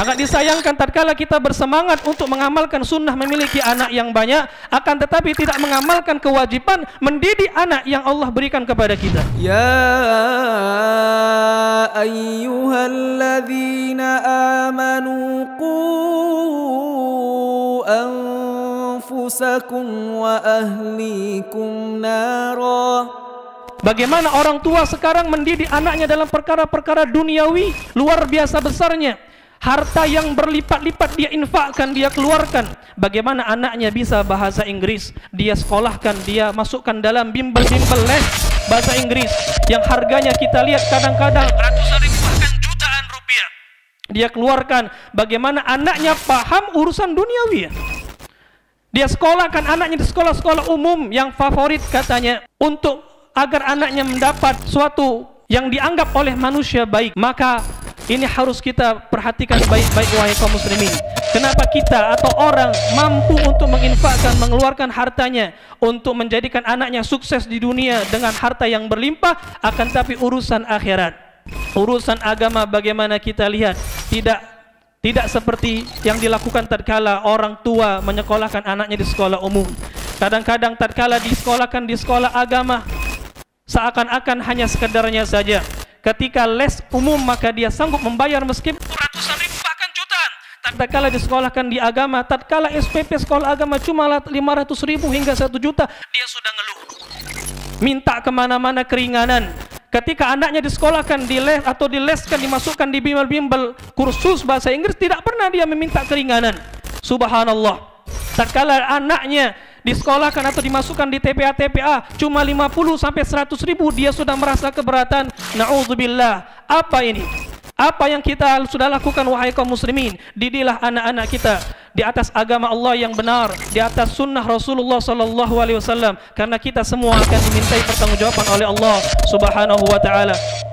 Sangat disayangkan tatkala kita bersemangat untuk mengamalkan sunnah memiliki anak yang banyak, akan tetapi tidak mengamalkan kewajiban mendidik anak yang Allah berikan kepada kita. Ya ayyuhalladzina amanu qu anfusakum wa ahlikum nara Bagaimana orang tua sekarang mendidik anaknya dalam perkara-perkara duniawi luar biasa besarnya harta yang berlipat-lipat dia infakkan, dia keluarkan. Bagaimana anaknya bisa bahasa Inggris? Dia sekolahkan, dia masukkan dalam bimbel-bimbel les bahasa Inggris yang harganya kita lihat kadang-kadang ratusan ribu bahkan jutaan rupiah. Dia keluarkan bagaimana anaknya paham urusan duniawi. Ya? Dia sekolahkan anaknya di sekolah-sekolah umum yang favorit katanya untuk agar anaknya mendapat suatu yang dianggap oleh manusia baik maka ini harus kita perhatikan baik-baik wahai kaum muslimin. Kenapa kita atau orang mampu untuk menginfakkan, mengeluarkan hartanya untuk menjadikan anaknya sukses di dunia dengan harta yang berlimpah, akan tapi urusan akhirat, urusan agama bagaimana kita lihat tidak tidak seperti yang dilakukan tatkala orang tua menyekolahkan anaknya di sekolah umum. Kadang-kadang tatkala disekolahkan di sekolah agama seakan-akan hanya sekedarnya saja ketika les umum maka dia sanggup membayar meskipun ratusan ribu bahkan jutaan tatkala disekolahkan di agama tatkala SPP sekolah agama cuma 500 ribu hingga 1 juta dia sudah ngeluh minta kemana-mana keringanan ketika anaknya disekolahkan di les atau dileskan dimasukkan di bimbel-bimbel kursus bahasa Inggris tidak pernah dia meminta keringanan subhanallah tatkala anaknya disekolahkan atau dimasukkan di TPA TPA cuma 50 sampai 100 ribu dia sudah merasa keberatan naudzubillah apa ini apa yang kita sudah lakukan wahai kaum muslimin didilah anak-anak kita di atas agama Allah yang benar di atas sunnah Rasulullah sallallahu alaihi wasallam karena kita semua akan dimintai pertanggungjawaban oleh Allah subhanahu wa taala